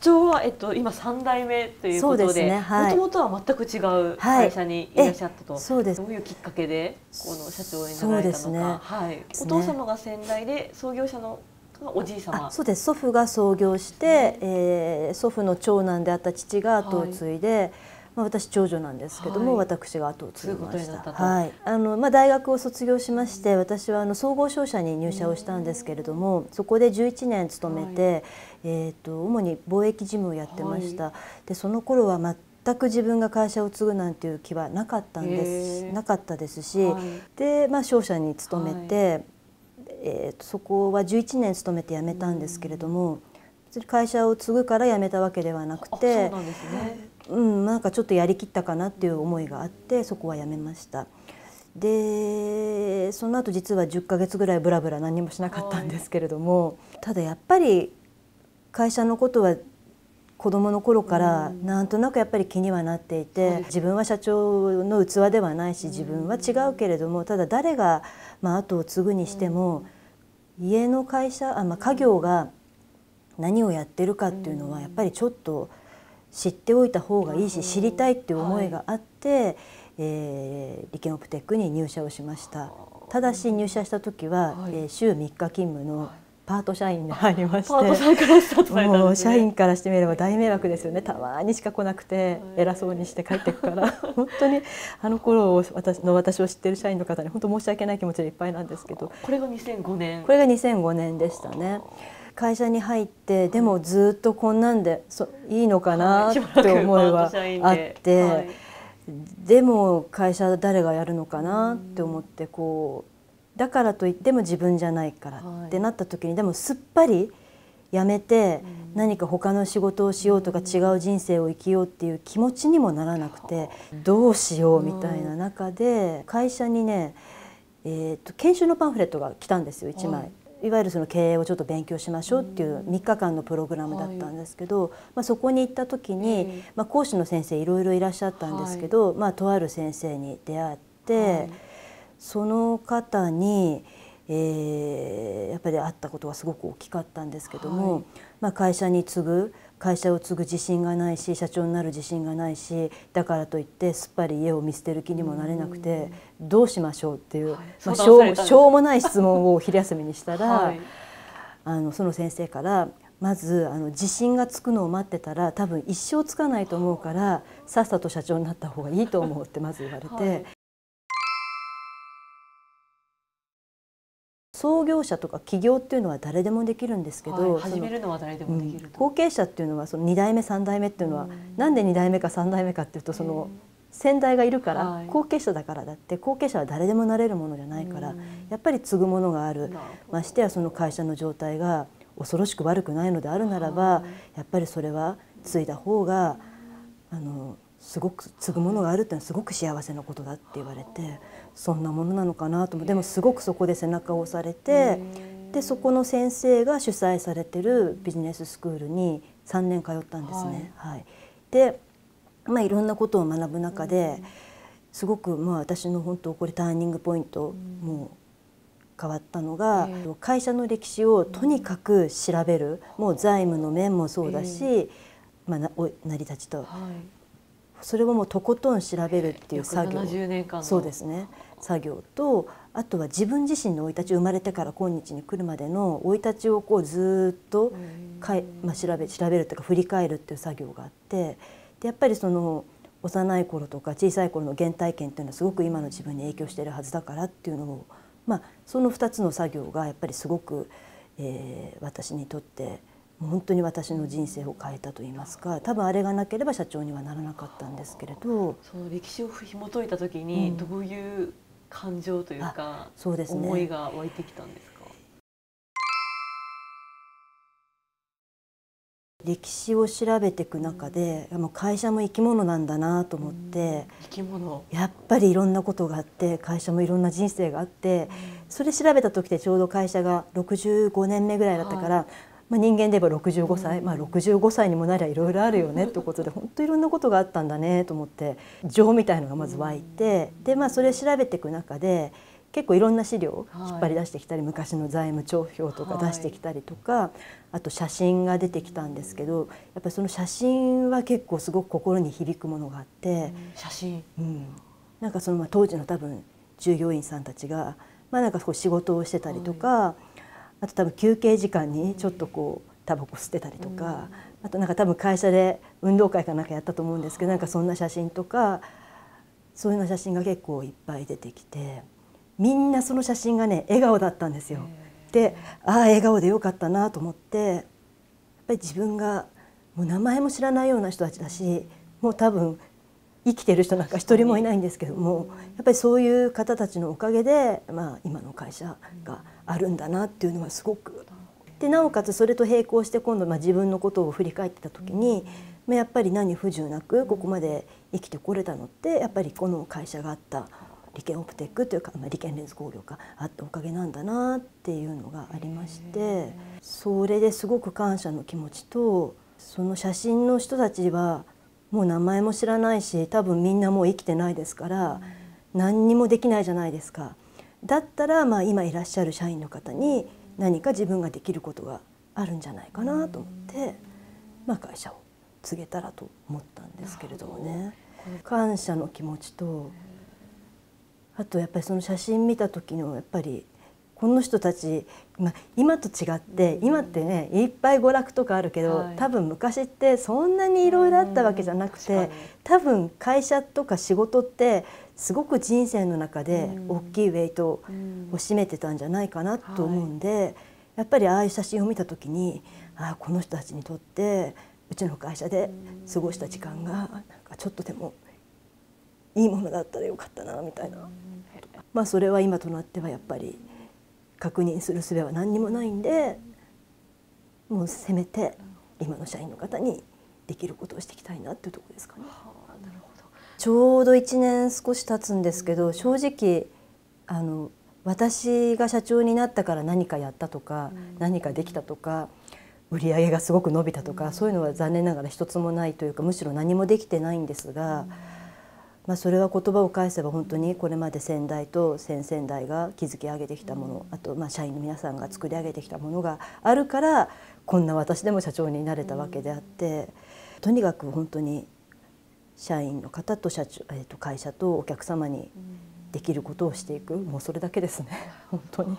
長は、えっと、今3代目ということでもともとは全く違う会社にいらっしゃったと、はい、そうですどういうきっかけでこの社長になられたのか、ね、はい、お父様が先代で創業者のおじい様そうです祖父が創業して、ね、えー、祖父の長男であった父が後を継いで、はいまあ、私長女なんですけども、はい、私が後を継ぎました。はい、あのまあ、大学を卒業しまして私はあの総合商社に入社をしたんですけれども、そこで11年勤めて、はい、えーと、主に貿易事務をやってました。はい、でその頃は全く自分が会社を継ぐなんていう気はなかったんですなかったですし、で、まあ、商社に勤めて、えーと、そこは11年勤めて辞めたんですけれども。会社を継ぐから辞めたわけではなくて、そうですね、うんなんかちょっとやりきったかなっていう思いがあってそこはやめました。でその後実は10ヶ月ぐらいブラブラ何もしなかったんですけれども、ただやっぱり会社のことは子供の頃からなんとなくやっぱり気にはなっていて、自分は社長の器ではないし自分は違うけれどもただ誰が、まあ、後を継ぐにしても、家の会社あ、まあ、家業が何をやってるかっていうのはやっぱりちょっと。知っておいた方がいいし知りたいっていう思いがあって、はい、えー、理研オプテックに入社をしましたただし入社した時は、はい、えー、週3日勤務のパート社員に入りまして、もう社員からしてみれば大迷惑ですよねたまにしか来なくて偉そうにして帰ってくから 本当にあの頃私の私を知ってる社員の方に本当申し訳ない気持ちでいっぱいなんですけどこれが2005年これが2005年でしたね。会社に入ってでもずっとこんなんでそいいのかなって思いはあって、でも会社誰がやるのかなって思ってこうだからといっても自分じゃないからってなった時にでもすっぱり辞めて何か他の仕事をしようとか違う人生を生きようっていう気持ちにもならなくてどうしようみたいな中で会社にねえと研修のパンフレットが来たんですよ1枚。いわゆるその経営をちょっと勉強しましょうっていう3日間のプログラムだったんですけど、まあ、そこに行った時に、まあ、講師の先生いろいろいらっしゃったんですけど、まあ、とある先生に出会って、その方に、えー、やっぱり会ったことがすごく大きかったんですけども、まあ、会社に次ぐ会社を継ぐ自信がないし社長になる自信がないしだからといってすっぱり家を見捨てる気にもなれなくて、どうしましょうっていう、はい、まあ、しょうしょうもない質問を昼休みにしたら、はい、あのその先生からまずあの自信がつくのを待ってたら多分一生つかないと思うからさっさと社長になった方がいいと思うってまず言われて。創業者とか起業っていうのは誰でもできるんですけど、はい、始めるのは誰でもできる、うん、後継者っていうのはその2代目3代目っていうのは、何で2代目か3代目かっていうとその先代がいるから、後継者だからだって後継者は誰でもなれるものじゃないから、やっぱり継ぐものがあるましてやその会社の状態が恐ろしく悪くないのであるならば、やっぱりそれは継いだ方があのすごく継ぐものがあるってのはすごく幸せなことだって言われてそんなものなのかなと思でもすごくそこで背中を押されてでそこの先生が主催されてるビジネススクールに3年通ったんですね。はい、はい、で、まあ、いろんなことを学ぶ中ですごくまあ私の本当これターニングポイントも変わったのが、会社の歴史をとにかく調べるもう財務の面もそうだし、まあ、成り立ちと、はいそれをもうとことん調べるっていう作業そうですね作業とあとは自分自身の生い立ち生まれてから今日に来るまでの生い立ちをこうずっとかい、まあ、調べ調べるというか振り返るっていう作業があってでやっぱりその幼い頃とか小さい頃の原体験っていうのはすごく今の自分に影響しているはずだからっていうのを、まあ、その2つの作業がやっぱりすごく、えー、私にとって本当に私の人生を変えたと言いますか多分あれがなければ社長にはならなかったんですけれどその歴史を紐解いた時にどういう感情というか、うん、そうですね、思いが湧いてきたんですか歴史を調べていく中で、うん、もう会社も生き物なんだなと思って、うん、生き物やっぱりいろんなことがあって会社もいろんな人生があって、それ調べた時でちょうど会社が65年目ぐらいだったから、はいまあ、人間で言えば65歳、まあ、65歳にもなりゃいろいろあるよねってことで本当いろんなことがあったんだねと思って情みたいのがまず湧いてで、まあ、それ調べていく中で結構いろんな資料を引っ張り出してきたり、昔の財務帳票とか出してきたりとか、あと写真が出てきたんですけどやっぱりその写真は結構すごく心に響くものがあって、写真、うん、なんかそのまあ当時の多分従業員さんたちが、まあ、なんかこう仕事をしてたりとか。あと多分休憩時間にちょっとこうタバコ吸ってたりとか、あとなんか多分会社で運動会かなんかやったと思うんですけどなんかそんな写真とかそういうような写真が結構いっぱい出てきてみんなその写真がね笑顔だったんですよ。でああ笑顔でよかったなと思ってやっぱり自分がもう名前も知らないような人たちだしもう多分生きてる人なんか一人もいないんですけどもやっぱりそういう方たちのおかげで、まあ、今の会社があるんだなっていうのはすごく。でなおかつそれと並行して今度、まあ、自分のことを振り返ってた時に、まあ、やっぱり何不自由なくここまで生きてこれたのってやっぱりこの会社があった理研オプテックというか、まあ、理研レンズ工業があったおかげなんだなっていうのがありましてそれですごく感謝の気持ちとその写真の人たちはもう名前も知らないし多分みんなもう生きてないですから、何にもできないじゃないですか。だったらまあ今いらっしゃる社員の方に何か自分ができることがあるんじゃないかなと思って、まあ、会社を告げたらと思ったんですけれどもね。感謝の気持ちとあとやっぱりその写真見た時のやっぱりこの人たち、ま、今と違って今ってねいっぱい娯楽とかあるけど、はい、多分昔ってそんなにいろいろあったわけじゃなくて、多分会社とか仕事ってすごく人生の中で大きいウェイトを占めてたんじゃないかなと思うんで、はい、やっぱりああいう写真を見た時にああこの人たちにとってうちの会社で過ごした時間がなんかちょっとでもいいものだったらよかったなみたいな、まあ、それは今となってはやっぱり。確認する術は何にもないんでもうせめて今の社員の方にできることをしていきたいなっていうとこですかね。ちょうど1年少し経つんですけど正直あの私が社長になったから何かやったとか、何かできたとか売り上げがすごく伸びたとか、そういうのは残念ながら一つもないというかむしろ何もできてないんですが。まあ、それは言葉を返せば本当にこれまで先代と先々代が築き上げてきたもの、あとまあ社員の皆さんが作り上げてきたものがあるからこんな私でも社長になれたわけであって、とにかく本当に社員の方と社長、えー、と会社とお客様にできることをしていくもうそれだけですね本当に。